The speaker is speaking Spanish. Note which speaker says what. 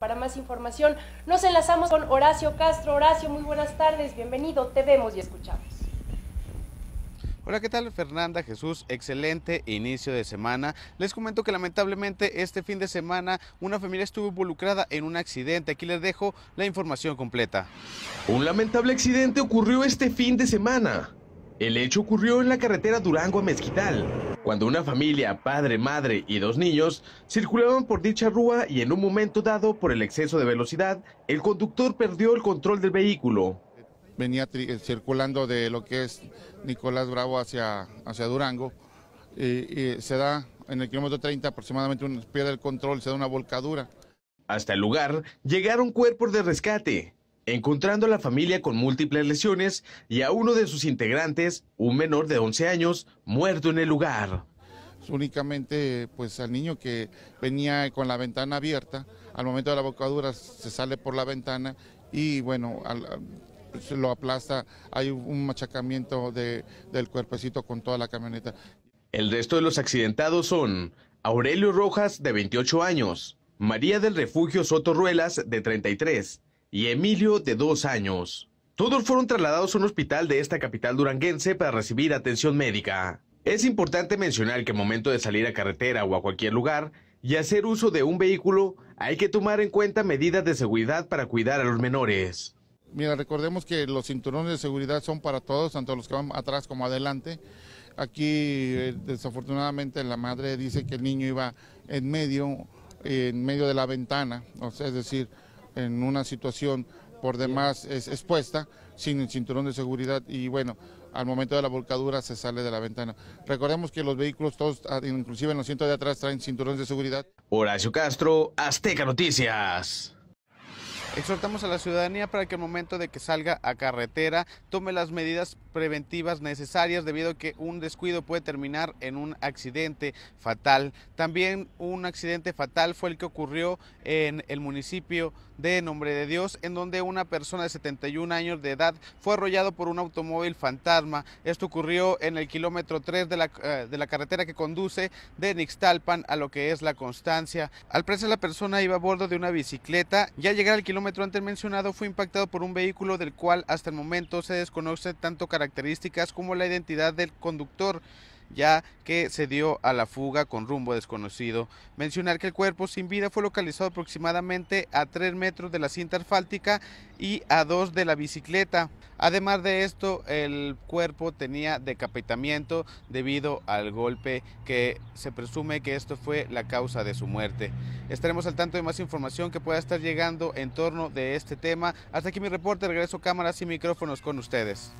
Speaker 1: para más información. Nos enlazamos con Horacio Castro. Horacio, muy buenas tardes, bienvenido, te vemos y escuchamos.
Speaker 2: Hola, ¿qué tal Fernanda Jesús? Excelente inicio de semana. Les comento que lamentablemente este fin de semana una familia estuvo involucrada en un accidente. Aquí les dejo la información completa. Un lamentable accidente ocurrió este fin de semana el hecho ocurrió en la carretera Durango a Mezquital, cuando una familia, padre, madre y dos niños circulaban por dicha rúa y en un momento dado
Speaker 1: por el exceso de velocidad, el conductor perdió el control del vehículo. Venía eh, circulando de lo que es Nicolás Bravo hacia, hacia Durango y, se da en el kilómetro 30 aproximadamente, un, pie del control, se da una volcadura. Hasta el lugar llegaron cuerpos de
Speaker 2: rescate,
Speaker 1: encontrando a la familia con múltiples lesiones
Speaker 2: y a uno de sus integrantes, un menor de 11 años, muerto en el lugar.
Speaker 1: Únicamente pues al niño que venía con la ventana abierta, al momento de la bocadura se sale por la ventana y bueno, se lo aplasta, hay un machacamiento del cuerpecito con toda la camioneta.
Speaker 2: El resto de los accidentados son Aurelio Rojas, de 28 años, María del Refugio Soto Ruelas, de 33, y Emilio de dos años. Todos fueron trasladados a un hospital de esta capital duranguense para recibir atención médica. Es importante mencionar que en momento de salir a carretera o a cualquier lugar y hacer uso de un vehículo, hay que tomar en cuenta medidas de seguridad para cuidar a los menores.
Speaker 1: Mira, recordemos que los cinturones de seguridad son para todos, tanto los que van atrás como adelante. Aquí, eh, desafortunadamente, la madre dice que el niño iba en medio, en medio de la ventana, o sea, es decir, en una situación por demás es expuesta, sin el cinturón de seguridad y bueno, al momento de la volcadura se sale de la ventana. Recordemos que los vehículos, todos, ah, inclusive en los asientos de atrás, traen cinturones de seguridad.
Speaker 2: Horacio Castro, Azteca Noticias. Exhortamos a la ciudadanía para que al momento de que salga a carretera tome las medidas preventivas necesarias debido a que un descuido puede terminar en un accidente fatal. También un accidente fatal fue el que ocurrió en el municipio de Nombre de Dios en donde una persona de 71 años de edad fue arrollado por un automóvil fantasma. Esto ocurrió en el kilómetro 3 eh, de la, carretera que conduce de Nixtalpan a lo que es La Constancia. Al parecer la persona iba a bordo de una bicicleta. Ya llegar al kilómetro kilómetro antes mencionado fue impactado por un vehículo del cual hasta el momento se desconoce tanto características como la identidad del conductor ya que se dio a la fuga con rumbo desconocido. Mencionar que el cuerpo sin vida fue localizado aproximadamente a 3 metros de la cinta asfáltica y a 2 de la bicicleta. Además de esto, el cuerpo tenía decapitamiento debido al golpe que se presume que esto fue la causa de su muerte. Estaremos al tanto de más información que pueda estar llegando en torno de este tema. Hasta aquí mi reporte, regreso cámaras y micrófonos con ustedes.